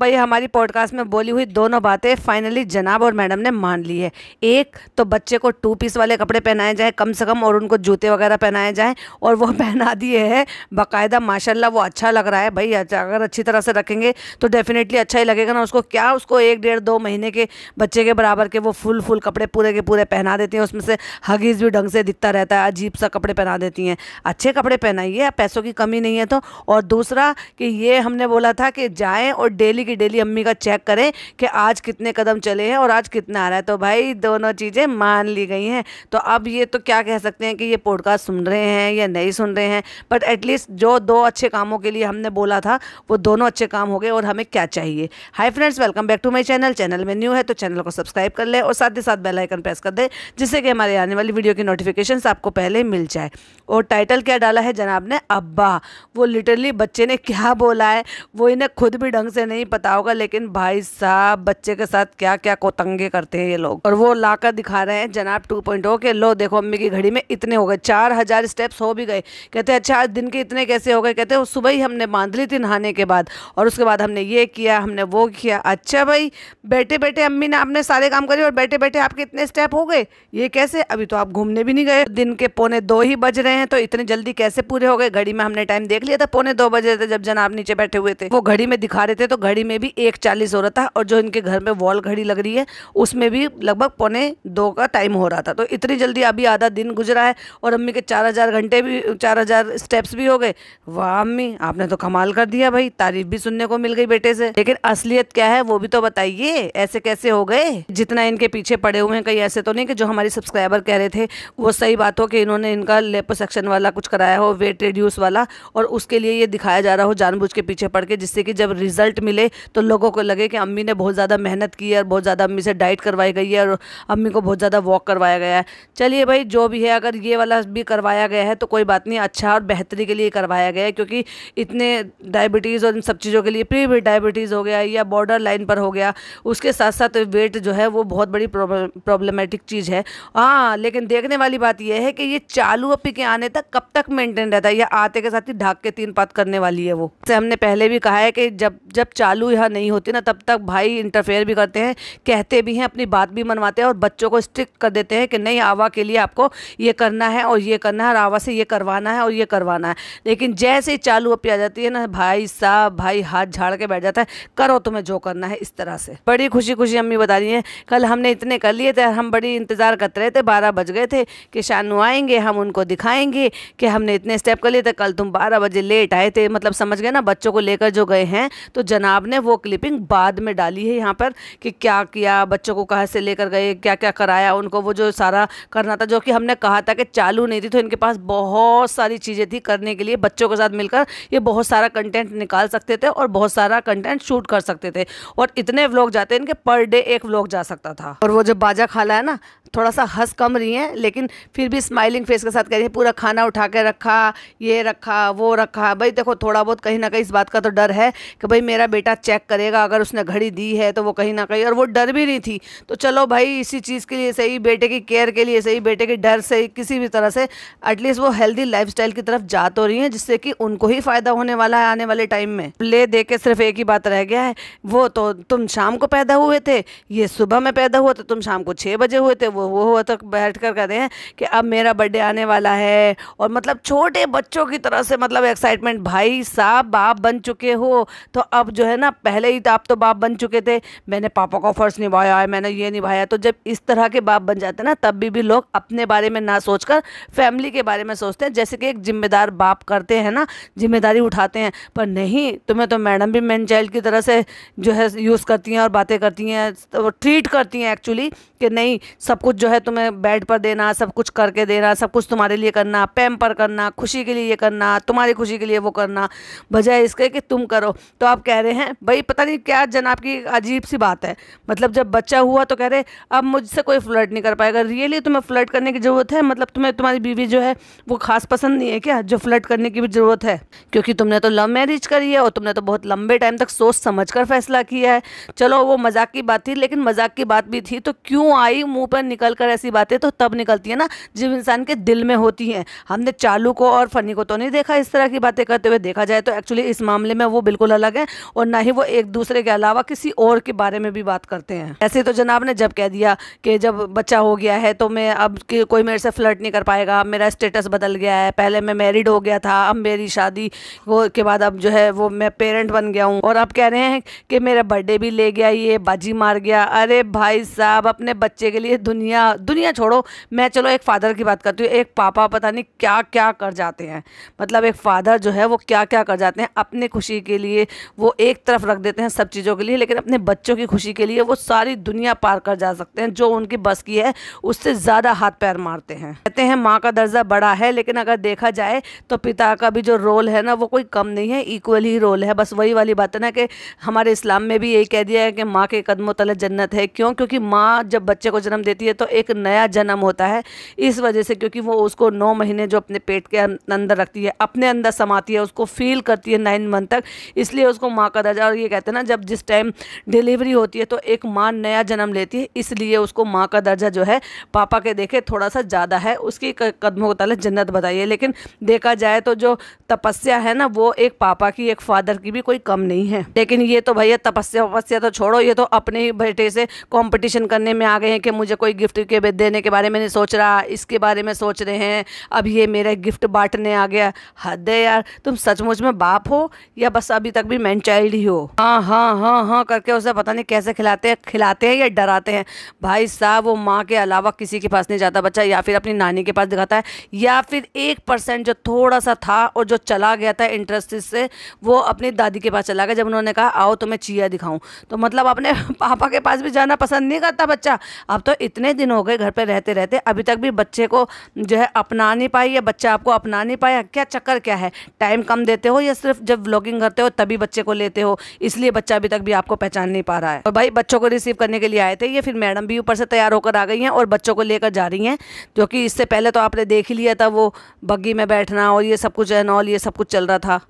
भाई हमारी पॉडकास्ट में बोली हुई दोनों बातें फाइनली जनाब और मैडम ने मान ली है एक तो बच्चे को टू पीस वाले कपड़े पहनाए जाएँ कम से कम और उनको जूते वगैरह पहनाए जाएँ और वो पहना दिए हैं बाकायदा माशाल्लाह वो अच्छा लग रहा है भाई अच्छा, अगर अच्छी तरह से रखेंगे तो डेफिनेटली अच्छा ही लगेगा ना उसको क्या उसको एक डेढ़ दो महीने के बच्चे के बराबर के वो फुल फुल कपड़े पूरे के पूरे पहना देती हैं उसमें से हगीज़ भी ढंग से दिखता रहता है अजीब सा कपड़े पहना देती हैं अच्छे कपड़े पहनाइए पैसों की कमी नहीं है तो और दूसरा कि ये हमने बोला था कि जाएँ और डेली कि डेली अम्मी का चेक करें कि आज कितने कदम चले हैं और आज कितना आ रहा है तो भाई दोनों चीज़ें मान ली गई हैं तो अब ये तो क्या कह सकते हैं कि ये पॉडकास्ट सुन रहे हैं या नहीं सुन रहे हैं बट एटलीस्ट जो दो अच्छे कामों के लिए हमने बोला था वो दोनों अच्छे काम हो गए और हमें क्या चाहिए hi friends welcome back to my channel channel में न्यू है तो चैनल को सब्सक्राइब कर ले और साथ ही साथ बेलाइकन प्रेस कर दे जिससे कि हमारे आने वाली वीडियो की नोटिफिकेशन आपको पहले मिल जाए और टाइटल क्या डाला है जनाब ने अब्बा वो लिटरली बच्चे ने क्या बोला है वो इन्हें खुद भी ढंग से नहीं पता होगा लेकिन भाई साहब बच्चे के साथ क्या क्या कोतंगे करते हैं ये लोग और वो लाकर दिखा रहे हैं जनाब टू पॉइंट के लो देखो अम्मी की घड़ी में इतने हो गए चार हजार स्टेप्स हो भी गए कहते हैं अच्छा दिन के इतने कैसे हो गए कहते हैं सुबह ही हमने बांध ली थी नहाने के बाद और उसके बाद हमने ये किया हमने वो किया अच्छा भाई बैठे बैठे अम्मी ने आपने सारे काम करे और बैठे बैठे आपके इतने स्टेप हो गए ये कैसे अभी तो आप घूमने भी नहीं गए दिन के पौने दो ही बज रहे हैं तो इतने जल्दी कैसे पूरे हो गए घड़ी में हमने टाइम देख लिया था पौने दो बजे थे जब जनाब नीचे बैठे हुए थे वो घड़ी में दिखा रहे थे तो घड़ी घड़ी में भी एक चालीस हो रहा था और जो इनके घर में वॉल घड़ी लग रही है उसमें भी लगभग पौने दो का टाइम हो रहा था तो इतनी जल्दी अभी आधा दिन गुजरा है और अम्मी के चार हज़ार घंटे भी चार हज़ार स्टेप्स भी हो गए वाह अम्मी आपने तो कमाल कर दिया भाई तारीफ भी सुनने को मिल गई बेटे से लेकिन असलियत क्या है वो भी तो बताइए ऐसे कैसे हो गए जितना इनके पीछे पड़े हुए हैं कहीं ऐसे तो नहीं कि जो हमारे सब्सक्राइबर कह रहे थे वो सही बात हो कि इन्होंने इनका सेक्शन वाला कुछ कराया हो वेट रिड्यूस वाला और उसके लिए ये दिखाया जा रहा हो जानबूझ के पीछे पड़ के जिससे कि जब रिजल्ट मिले गए तो लोगों को लगे कि अम्मी ने बहुत ज़्यादा मेहनत की है और बहुत ज़्यादा अम्मी से डाइट करवाई गई है और अम्मी को बहुत ज़्यादा वॉक करवाया गया है चलिए भाई जो भी है अगर ये वाला भी करवाया गया है तो कोई बात नहीं अच्छा और बेहतरी के लिए करवाया गया है क्योंकि इतने डायबिटीज़ और इन सब चीज़ों के लिए प्री डायबिटीज़ हो गया या बॉर्डर लाइन पर हो गया उसके साथ साथ वेट जो है वो बहुत बड़ी प्रॉब्लमेटिक चीज़ है हाँ लेकिन देखने वाली बात यह है कि ये चालू अपी के आने तक कब तक मेंटेन रहता है या आते के साथ ही ढाक के तीन पात करने वाली है वो हमने पहले भी कहा है कि जब जब चालू चालू यहाँ नहीं होती ना तब तक भाई इंटरफेयर भी करते हैं कहते भी हैं अपनी बात भी मनवाते हैं और बच्चों को स्ट्रिक्ट कर देते हैं कि नहीं आवा के लिए आपको ये करना है और ये करना है और आवा से ये करवाना है और ये करवाना है लेकिन जैसे ही चालू अपी आ जाती है ना भाई साहब भाई हाथ झाड़ के बैठ जाता है करो तुम्हें जो करना है इस तरह से बड़ी खुशी खुशी अम्मी बता रही हैं कल हमने इतने कर लिए थे हम बड़ी इंतज़ार करते रहे थे बारह बज गए थे कि शानू आएंगे हम उनको दिखाएंगे कि हमने इतने स्टेप कर लिए थे कल तुम बारह बजे लेट आए थे मतलब समझ गए ना बच्चों को लेकर जो गए हैं तो जनाब ने वो क्लिपिंग बाद में डाली है यहाँ पर कि क्या किया बच्चों को कहाँ से लेकर गए क्या क्या कराया उनको वो जो सारा करना था जो कि हमने कहा था कि चालू नहीं थी तो इनके पास बहुत सारी चीज़ें थी करने के लिए बच्चों के साथ मिलकर ये बहुत सारा कंटेंट निकाल सकते थे और बहुत सारा कंटेंट शूट कर सकते थे और इतने व्लॉग जाते इनके पर डे एक व्लॉग जा सकता था और वो जो बाजा खाला है ना थोड़ा सा हंस कम रही हैं लेकिन फिर भी स्माइलिंग फेस के साथ कह रही है पूरा खाना उठा के रखा ये रखा वो रखा भाई देखो थोड़ा बहुत कहीं ना कहीं इस बात का तो डर है कि भाई मेरा बेटा चेक करेगा अगर उसने घड़ी दी है तो वो कहीं ना कहीं और वो डर भी नहीं थी तो चलो भाई इसी चीज़ के लिए सही बेटे की केयर के लिए सही बेटे के डर से किसी भी तरह से एटलीस्ट वो हेल्दी लाइफ की तरफ जा तो रही हैं जिससे कि उनको ही फ़ायदा होने वाला है आने वाले टाइम में ले दे के सिर्फ एक ही बात रह गया है वो तो तुम शाम को पैदा हुए थे ये सुबह में पैदा हुआ तो तुम शाम को छः बजे हुए थे वो वो हुआ तो बैठ कर कहते हैं कि अब मेरा बर्थडे आने वाला है और मतलब छोटे बच्चों की तरह से मतलब एक्साइटमेंट भाई साहब बाप बन चुके हो तो अब जो है ना ना पहले ही तो आप तो बाप बन चुके थे मैंने पापा का फ़र्ज़ निभाया है मैंने ये निभाया तो जब इस तरह के बाप बन जाते हैं ना तब भी, भी लोग अपने बारे में ना सोचकर फैमिली के बारे में सोचते हैं जैसे कि एक जिम्मेदार बाप करते हैं ना जिम्मेदारी उठाते हैं पर नहीं तुम्हें तो मैडम भी मैन चाइल्ड की तरह से जो है यूज़ करती हैं और बातें करती हैं तो ट्रीट करती हैं एक्चुअली कि नहीं सब कुछ जो है तुम्हें बेड पर देना सब कुछ करके देना सब कुछ तुम्हारे लिए करना पैम पर करना खुशी के लिए ये करना तुम्हारी खुशी के लिए वो करना बजाय इसके कि तुम करो तो आप कह रहे हैं भाई पता नहीं क्या जनाब की अजीब सी बात है मतलब जब बच्चा हुआ तो कह रहे अब मुझसे कोई फ्लर्ट नहीं कर पाएगा रियली तुम्हें फ्लर्ट करने की ज़रूरत है मतलब तुम्हें तुम्हारी बीवी जो है वो खास पसंद नहीं है क्या जो फ्लर्ट करने की भी ज़रूरत है क्योंकि तुमने तो लव मैरिज करी है और तुमने तो बहुत लंबे टाइम तक सोच समझ कर फैसला किया है चलो वो मजाक की बात थी लेकिन मजाक की बात भी थी तो क्यों आई मुँह पर निकल कर ऐसी बातें तो तब निकलती है ना जब इंसान के दिल में होती हैं हमने चालू को और फनी को तो नहीं देखा इस तरह की बातें करते हुए देखा जाए तो एक्चुअली इस मामले में वो बिल्कुल अलग है और ना ही वो एक दूसरे के अलावा किसी और के बारे में भी बात करते हैं ऐसे तो जनाब ने जब कह दिया कि जब बच्चा हो गया है तो मैं अब कोई मेरे से फ्लर्ट नहीं कर पाएगा अब मेरा स्टेटस बदल गया है पहले मैं मैरिड हो गया था अब मेरी शादी वो के बाद अब जो है वो मैं पेरेंट बन गया हूँ और अब कह रहे हैं कि मेरा बर्थडे भी ले गया ये बाजी मार गया अरे भाई साहब अपने बच्चे के लिए दुनिया दुनिया छोड़ो मैं चलो एक फादर की बात करती हूँ एक पापा पता नहीं क्या क्या कर जाते हैं मतलब एक फादर जो है वो क्या क्या कर जाते हैं अपने खुशी के लिए वो एक तरफ रख देते हैं सब चीज़ों के लिए लेकिन अपने बच्चों की खुशी के लिए वो सारी दुनिया पार कर जा सकते हैं जो उनकी बस की है उससे ज़्यादा हाथ पैर मारते हैं कहते हैं माँ का दर्जा बड़ा है लेकिन अगर देखा जाए तो पिता का भी जो रोल है ना वो कोई कम नहीं है इक्वल ही रोल है बस वही वाली बात है ना कि हमारे इस्लाम में भी यही कह दिया है कि माँ के कदमों तले जन्नत है क्यों क्योंकि माँ जब बच्चे को जन्म देती है तो एक नया जन्म होता है इस वजह से क्योंकि वो उसको नौ महीने जो अपने पेट के अं-, अंदर रखती है अपने अंदर समाती है उसको फील करती है नाइन मंथ तक इसलिए उसको माँ का दर्जा और ये कहते हैं ना जब जिस टाइम डिलीवरी होती है तो एक माँ नया जन्म लेती है इसलिए उसको माँ का दर्जा जो है पापा के देखे थोड़ा सा ज़्यादा है उसकी कदमों को तले जन्नत बताइए लेकिन देखा जाए तो जो तपस्या है ना वो एक पापा की एक फादर की भी कोई कम नहीं है लेकिन ये तो भैया तपस्या वपस्या तो छोड़ो ये तो अपने ही बेटे से कॉम्पिटिशन करने में आ गए हैं कि मुझे कोई गिफ्ट के देने के बारे में नहीं सोच रहा इसके बारे में सोच रहे हैं अब ये मेरा गिफ्ट बांटने आ गया हद है यार तुम सचमुच में बाप हो या बस अभी तक भी मैन चाइल्ड ही हो हाँ हाँ हाँ हाँ करके उसे पता नहीं कैसे खिलाते हैं खिलाते हैं या डराते हैं भाई साहब वो माँ के अलावा किसी के पास नहीं जाता बच्चा या फिर अपनी नानी के पास दिखाता है या फिर एक परसेंट जो थोड़ा सा था और जो चला गया था इंटरेस्ट से वो अपनी दादी के पास चला गया जब उन्होंने कहा आओ तो मैं चिया दिखाऊँ तो मतलब अपने पापा के पास भी जाना पसंद नहीं करता बच्चा अब तो इतने दिन हो गए घर पर रहते रहते अभी तक भी बच्चे को जो है अपना नहीं पाई या बच्चा आपको अपना नहीं पाया क्या चक्कर क्या है टाइम कम देते हो या सिर्फ जब व्लॉगिंग करते हो तभी बच्चे को लेते हो इसलिए बच्चा अभी तक भी आपको पहचान नहीं पा रहा है और भाई बच्चों को रिसीव करने के लिए आए थे ये फिर मैडम भी ऊपर से तैयार होकर आ गई हैं और बच्चों को लेकर जा रही हैं जो कि इससे पहले तो आपने देख ही लिया था वो बग्गी में बैठना और ये सब कुछ एनऑल ये सब कुछ चल रहा था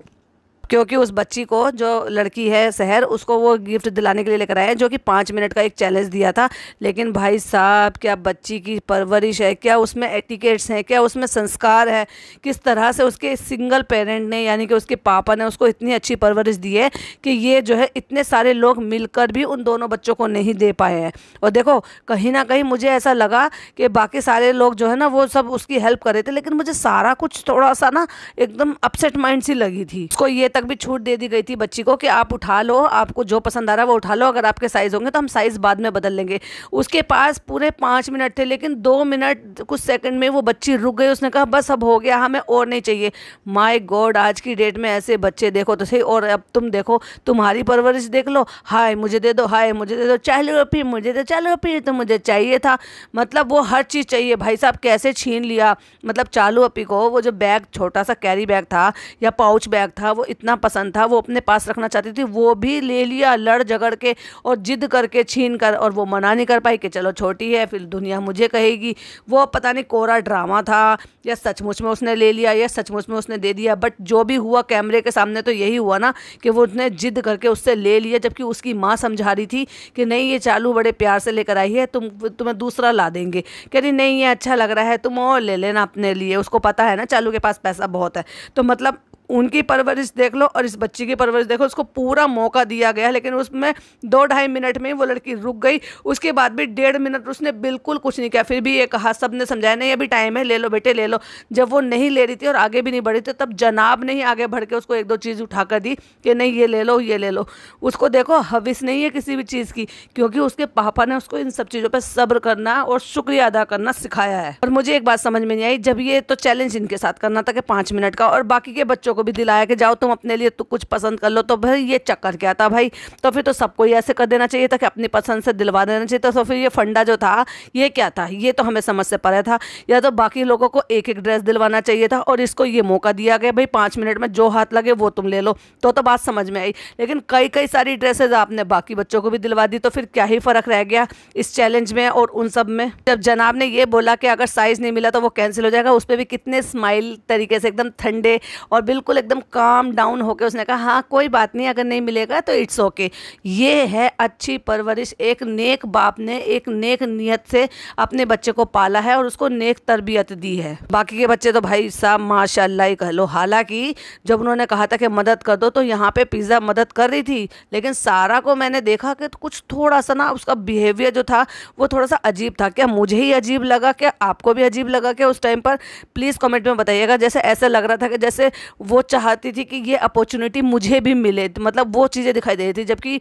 क्योंकि उस बच्ची को जो लड़की है शहर उसको वो गिफ्ट दिलाने के लिए लेकर आए जो कि पाँच मिनट का एक चैलेंज दिया था लेकिन भाई साहब क्या बच्ची की परवरिश है क्या उसमें एटिकेट्स हैं क्या उसमें संस्कार है किस तरह से उसके सिंगल पेरेंट ने यानी कि उसके पापा ने उसको इतनी अच्छी परवरिश दी है कि ये जो है इतने सारे लोग मिलकर भी उन दोनों बच्चों को नहीं दे पाए हैं और देखो कहीं ना कहीं मुझे ऐसा लगा कि बाकी सारे लोग जो है ना वो सब उसकी हेल्प कर रहे थे लेकिन मुझे सारा कुछ थोड़ा सा ना एकदम अपसेट माइंड सी लगी थी उसको ये तक भी छूट दे दी गई थी बच्ची को कि आप उठा लो आपको जो पसंद आ रहा है वो उठा लो अगर आपके साइज़ होंगे तो हम साइज़ बाद में बदल लेंगे उसके पास पूरे पाँच मिनट थे लेकिन दो मिनट कुछ सेकंड में वो बच्ची रुक गई उसने कहा बस अब हो गया हाँ, हमें और नहीं चाहिए माय गॉड आज की डेट में ऐसे बच्चे देखो तो सही और अब तुम देखो तुम्हारी परवरिश देख लो हाय मुझे दे दो हाय मुझे दे दो चलो फिर मुझे दे चलो फिर तो मुझे चाहिए था मतलब वो हर चीज़ चाहिए भाई साहब कैसे छीन लिया मतलब चालू अपी को वो जो बैग छोटा सा कैरी बैग था या पाउच बैग था वो इतना जितना पसंद था वो अपने पास रखना चाहती थी वो भी ले लिया लड़ झगड़ के और जिद करके छीन कर और वो मना नहीं कर पाई कि चलो छोटी है फिर दुनिया मुझे कहेगी वो पता नहीं कोरा ड्रामा था या सचमुच में उसने ले लिया या सचमुच में उसने दे दिया बट जो भी हुआ कैमरे के सामने तो यही हुआ ना कि वो उसने जिद करके उससे ले लिया जबकि उसकी माँ समझा रही थी कि नहीं ये चालू बड़े प्यार से लेकर आई है तुम तुम्हें दूसरा ला देंगे कह रही नहीं ये अच्छा लग रहा है तुम और ले लेना अपने लिए उसको पता है ना चालू के पास पैसा बहुत है तो मतलब उनकी परवरिश देख लो और इस बच्ची की परवरिश देखो उसको पूरा मौका दिया गया लेकिन उसमें दो ढाई मिनट में ही वो लड़की रुक गई उसके बाद भी डेढ़ मिनट उसने बिल्कुल कुछ नहीं किया फिर भी ये कहा सब ने समझाया नहीं अभी टाइम है ले लो बेटे ले लो जब वो नहीं ले रही थी और आगे भी नहीं बढ़ी थी तब जनाब ने ही आगे बढ़ के उसको एक दो चीज़ उठा कर दी कि नहीं ये ले लो ये ले लो उसको देखो हविस नहीं है किसी भी चीज़ की क्योंकि उसके पापा ने उसको इन सब चीज़ों पर सब्र करना और शुक्रिया अदा करना सिखाया है और मुझे एक बात समझ में नहीं आई जब ये तो चैलेंज इनके साथ करना था कि पाँच मिनट का और बाकी के बच्चों को भी दिलाया कि जाओ तुम अपने लिए तो कुछ पसंद कर लो तो भाई ये चक्कर क्या था भाई तो फिर तो सबको ही ऐसे कर देना चाहिए था कि अपनी पसंद से दिलवा देना चाहिए था तो फिर ये फंडा जो था ये क्या था ये तो हमें समझ से पड़ा था या तो बाकी लोगों को एक एक ड्रेस दिलवाना चाहिए था और इसको ये मौका दिया गया भाई पाँच मिनट में जो हाथ लगे वो तुम ले लो तो तो बात समझ में आई लेकिन कई कई सारी ड्रेसेज आपने बाकी बच्चों को भी दिलवा दी तो फिर क्या ही फ़र्क रह गया इस चैलेंज में और उन सब में जब जनाब ने ये बोला कि अगर साइज़ नहीं मिला तो वो कैंसिल हो जाएगा उस पर भी कितने स्माइल तरीके से एकदम ठंडे और बिल्कुल बिल्कुल एकदम काम डाउन होकर उसने कहा हाँ कोई बात नहीं अगर नहीं मिलेगा तो इट्स ओके ये है अच्छी परवरिश एक नेक बाप ने एक नेक नीयत से अपने बच्चे को पाला है और उसको नेक तरबियत दी है बाकी के बच्चे तो भाई साहब माशाला ही कह लो हालांकि जब उन्होंने कहा था कि मदद कर दो तो यहाँ पे पिज़्ज़ा मदद कर रही थी लेकिन सारा को मैंने देखा कि तो कुछ थोड़ा सा ना उसका बिहेवियर जो था वो थोड़ा सा अजीब था क्या मुझे ही अजीब लगा क्या आपको भी अजीब लगा क्या उस टाइम पर प्लीज़ कमेंट में बताइएगा जैसे ऐसा लग रहा था कि जैसे वो वो चाहती थी कि ये अपॉर्चुनिटी मुझे भी मिले तो मतलब वो चीज़ें दिखाई दे रही थी जबकि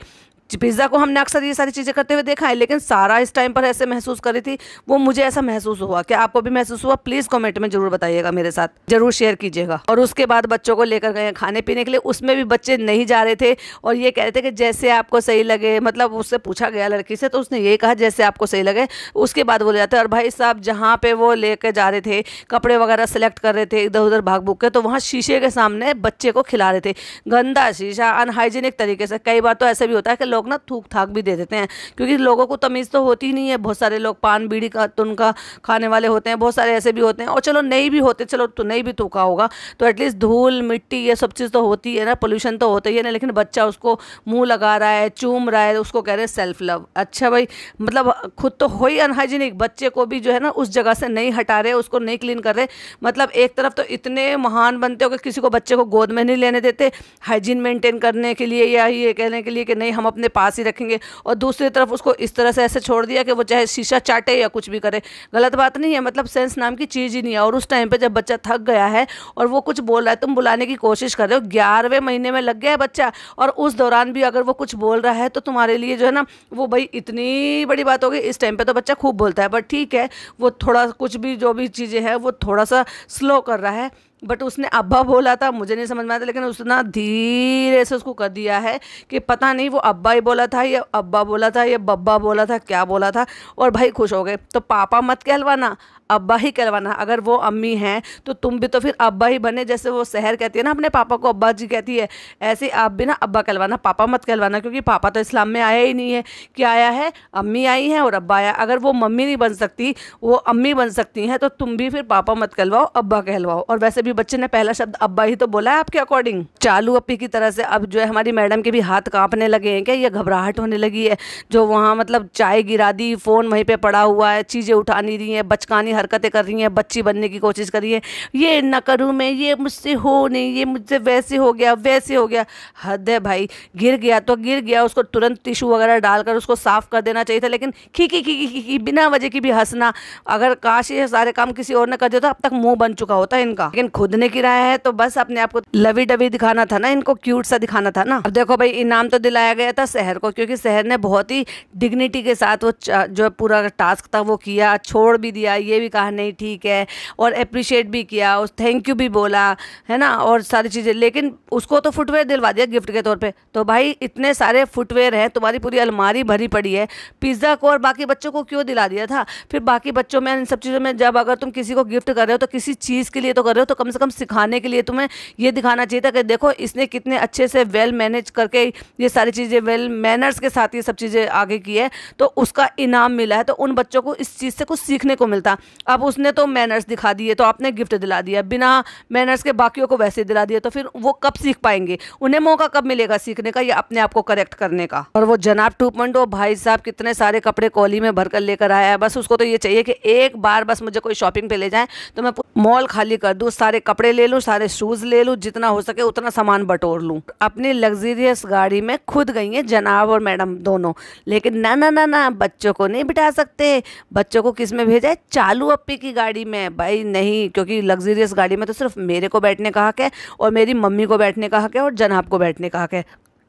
पिज़्ज़ा को हमने अक्सर ये सारी चीज़ें करते हुए देखा है लेकिन सारा इस टाइम पर ऐसे महसूस कर रही थी वो मुझे ऐसा महसूस हुआ क्या आपको भी महसूस हुआ प्लीज़ कमेंट में जरूर बताइएगा मेरे साथ जरूर शेयर कीजिएगा और उसके बाद बच्चों को लेकर गए खाने पीने के लिए उसमें भी बच्चे नहीं जा रहे थे और ये कह रहे थे कि जैसे आपको सही लगे मतलब उससे पूछा गया लड़की से तो उसने ये कहा जैसे आपको सही लगे उसके बाद वो ले जाते और भाई साहब जहाँ पे वो लेकर जा रहे थे कपड़े वगैरह सेलेक्ट कर रहे थे इधर उधर भाग भूक के तो वहाँ शीशे के सामने बच्चे को खिला रहे थे गंदा शीशा अनहाइजीनिक तरीके से कई बार तो ऐसे भी होता है कि लोग ना थूक थाक भी दे देते हैं क्योंकि लोगों को तमीज़ तो होती नहीं है बहुत सारे लोग पान बीड़ी का तो उनका खाने वाले होते हैं बहुत सारे ऐसे भी होते हैं और चलो नहीं भी होते चलो तो नहीं भी थूका होगा तो एटलीस्ट धूल मिट्टी ये सब चीज़ तो होती है ना पोल्यूशन तो होता ही है ना लेकिन बच्चा उसको मुँह लगा रहा है चूम रहा है उसको कह रहे हैं सेल्फ लव अच्छा भाई मतलब खुद तो हो ही अनहाइजीनिक बच्चे को भी जो है ना उस जगह से नहीं हटा रहे उसको नहीं क्लीन कर रहे मतलब एक तरफ तो इतने महान बनते हो कि किसी को बच्चे को गोद में नहीं लेने देते हाइजीन मेंटेन करने के लिए या ये कहने के लिए कि नहीं हम अपने अपने पास ही रखेंगे और दूसरी तरफ उसको इस तरह से ऐसे छोड़ दिया कि वो चाहे शीशा चाटे या कुछ भी करे गलत बात नहीं है मतलब सेंस नाम की चीज़ ही नहीं है और उस टाइम पर जब बच्चा थक गया है और वो कुछ बोल रहा है तुम बुलाने की कोशिश कर रहे हो ग्यारहवें महीने में लग गया है बच्चा और उस दौरान भी अगर वो कुछ बोल रहा है तो तुम्हारे लिए जो है ना वो भाई इतनी बड़ी बात होगी इस टाइम पर तो बच्चा खूब बोलता है बट ठीक है वो थोड़ा कुछ भी जो भी चीज़ें हैं वो थोड़ा सा स्लो कर रहा है बट उसने अब्बा बोला था मुझे नहीं समझ में आता लेकिन उसने धीरे से उसको कर दिया है कि पता नहीं वो अब्बा ही बोला था या अब्बा बोला था या बब्बा बोला था क्या बोला था और भाई खुश हो गए तो पापा मत कहलवाना अब्बा ही करवाना अगर वो अम्मी हैं तो तुम भी तो फिर अब्बा ही बने जैसे वो शहर कहती है ना अपने पापा को अब्बा जी कहती है ऐसे आप भी ना अब्बा कहलवाना पापा मत कहलवाना क्योंकि पापा तो इस्लाम में आया ही नहीं है क्या आया है अम्मी आई हैं और अब्बा आया अगर वो मम्मी नहीं बन सकती वो अम्मी बन सकती हैं तो तुम भी फिर पापा मत कहलवाओ अब्बा कहलवाओ और वैसे भी बच्चे ने पहला शब्द अब्बा ही तो बोला है आपके अकॉर्डिंग चालू अपी की तरह से अब जो है हमारी मैडम के भी हाथ कांपने लगे हैं क्या ये घबराहट होने लगी है जो वहाँ मतलब चाय गिरा दी फ़ोन वहीं पर पड़ा हुआ है चीज़ें उठानी दी हैं बचकानी हरकतें कर रही हैं बच्ची बनने की कोशिश कर रही है ये ना करूँ मैं ये मुझसे हो नहीं ये मुझसे वैसे हो गया वैसे हो गया हद है भाई गिर गया तो गिर गया उसको तुरंत टिशू वगैरह डालकर उसको साफ़ कर देना चाहिए था लेकिन खीकी खीकी खीकी बिना वजह की भी हंसना अगर काश ये सारे काम किसी और ने कर दिया तो अब तक मुंह बन चुका होता है इनका लेकिन खुद ने किराया है तो बस अपने आप को लवी डवी दिखाना था ना इनको क्यूट सा दिखाना था ना अब देखो भाई इनाम तो दिलाया गया था शहर को क्योंकि शहर ने बहुत ही डिग्निटी के साथ वो जो पूरा टास्क था वो किया छोड़ भी दिया ये भी भी कहा नहीं ठीक है और अप्रिशिएट भी किया उस थैंक यू भी बोला है ना और सारी चीज़ें लेकिन उसको तो फुटवेयर दिलवा दिया गिफ्ट के तौर पर तो भाई इतने सारे फुटवेयर हैं तुम्हारी पूरी अलमारी भरी पड़ी है पिज़्ज़ा को और बाकी बच्चों को क्यों दिला दिया था फिर बाकी बच्चों में इन सब चीज़ों में जब अगर तुम किसी को गिफ्ट कर रहे हो तो किसी चीज़ के लिए तो कर रहे हो तो कम से कम सिखाने के लिए तुम्हें ये दिखाना चाहिए था कि देखो इसने कितने अच्छे से वेल मैनेज करके ये सारी चीज़ें वेल मैनर्स के साथ ये सब चीज़ें आगे की है तो उसका इनाम मिला है तो उन बच्चों को इस चीज़ से कुछ सीखने को मिलता अब उसने तो मैनर्स दिखा दिए तो आपने गिफ्ट दिला दिया बिना मैनर्स के बाकियों को वैसे दिला दिया तो फिर वो कब सीख पाएंगे उन्हें मौका कब मिलेगा सीखने का या अपने आप को करेक्ट करने का और वो जनाब टू पॉइंट भाई साहब कितने सारे कपड़े कॉली में भरकर लेकर आया है बस उसको तो ये चाहिए कि एक बार बस मुझे कोई शॉपिंग पे ले जाए तो मैं मॉल खाली कर दूँ सारे कपड़े ले लूँ सारे शूज़ ले लूँ जितना हो सके उतना सामान बटोर लूँ अपनी लग्जीरियस गाड़ी में खुद गई हैं जनाब और मैडम दोनों लेकिन ना ना ना ना बच्चों को नहीं बिठा सकते बच्चों को किस में भेजा है चालू गुरु अप्पी की गाड़ी में भाई नहीं क्योंकि लग्जरियस गाड़ी में तो सिर्फ मेरे को बैठने का हक है और मेरी मम्मी को बैठने का हक है और जनाब को बैठने का हक है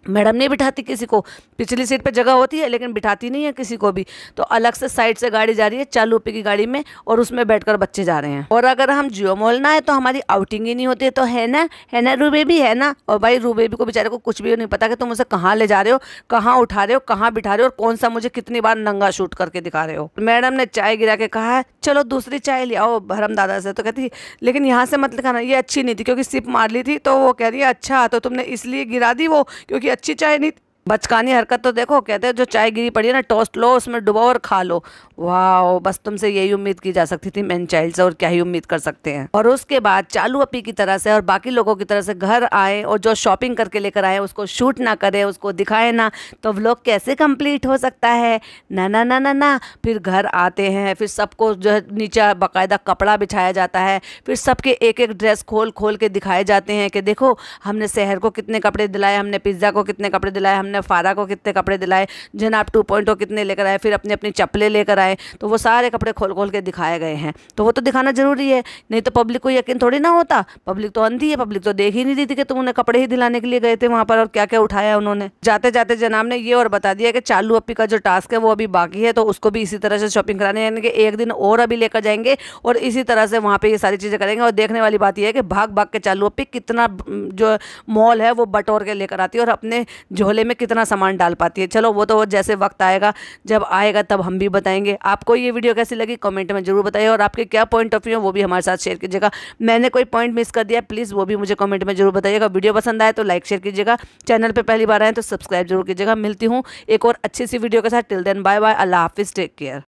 मैडम नहीं बिठाती किसी को पिछली सीट पे जगह होती है लेकिन बिठाती नहीं है किसी को भी तो अलग से साइड से गाड़ी जा रही है चालू रुपये की गाड़ी में और उसमें बैठकर बच्चे जा रहे हैं और अगर हम जियो मॉल ना है तो हमारी आउटिंग ही नहीं होती है तो है ना है ना रू बेबी है ना और भाई रू बेबी को बेचारे को कुछ भी नहीं पता कि तुम उसे कहाँ ले जा रहे हो कहाँ उठा रहे हो कहाँ बिठा रहे हो और कौन सा मुझे कितनी बार नंगा शूट करके दिखा रहे हो मैडम ने चाय गिरा के कहा चलो दूसरी चाय ले आओ भरम दादा से तो कहती लेकिन यहाँ से मत कहना ये अच्छी नहीं थी क्योंकि सिप मार ली थी तो वो कह रही है अच्छा तो तुमने इसलिए गिरा दी वो क्योंकि अच्छी चाय नहीं बचकानी हरकत तो देखो कहते हैं जो चाय गिरी पड़ी है ना टोस्ट लो उसमें डुबो और खा लो वाह बस तुमसे यही उम्मीद की जा सकती थी मैन चाइल्ड से और क्या ही उम्मीद कर सकते हैं और उसके बाद चालू अपी की तरह से और बाकी लोगों की तरह से घर आए और जो शॉपिंग करके लेकर आए उसको शूट ना करे उसको दिखाए ना तो व्लॉग कैसे कम्प्लीट हो सकता है ना ना ना ना ना फिर घर आते हैं फिर सबको जो है नीचे बाकायदा कपड़ा बिछाया जाता है फिर सबके एक एक ड्रेस खोल खोल के दिखाए जाते हैं कि देखो हमने शहर को कितने कपड़े दिलाए हमने पिज़्ज़ा को कितने कपड़े दिलाए हमने आपने फारा को कितने कपड़े दिलाए जनाब टू पॉइंट कितने लेकर आए फिर अपने अपनी चप्पलें लेकर आए तो वो सारे कपड़े खोल खोल के दिखाए गए हैं तो वो तो दिखाना ज़रूरी है नहीं तो पब्लिक को यकीन थोड़ी ना होता पब्लिक तो अंधी है पब्लिक तो देख ही नहीं रही थी कि तुम उन्हें कपड़े ही दिलाने के लिए गए थे वहाँ पर और क्या क्या उठाया उन्होंने जाते जाते जनाब ने ये और बता दिया कि चालू अपी का जो टास्क है वो अभी बाकी है तो उसको भी इसी तरह से शॉपिंग कराने यानी कि एक दिन और अभी लेकर जाएंगे और इसी तरह से वहाँ पर ये सारी चीज़ें करेंगे और देखने वाली बात यह है कि भाग भाग के चालू अपी कितना जो मॉल है वो बटोर के लेकर आती है और अपने झोले में कितना सामान डाल पाती है चलो वो तो जैसे वक्त आएगा जब आएगा तब हम भी बताएंगे आपको ये वीडियो कैसी लगी कमेंट में ज़रूर बताइए और आपके क्या पॉइंट ऑफ व्यू है वो भी हमारे साथ शेयर कीजिएगा मैंने कोई पॉइंट मिस कर दिया प्लीज़ वो भी मुझे कमेंट में जरूर बताइएगा वीडियो पसंद आए तो लाइक शेयर कीजिएगा चैनल पर पहली बार आए तो सब्सक्राइब जरूर कीजिएगा मिलती हूँ एक और अच्छी सी वीडियो के साथ टिल देन बाय बाय अल्लाह हाफिज़ टेक केयर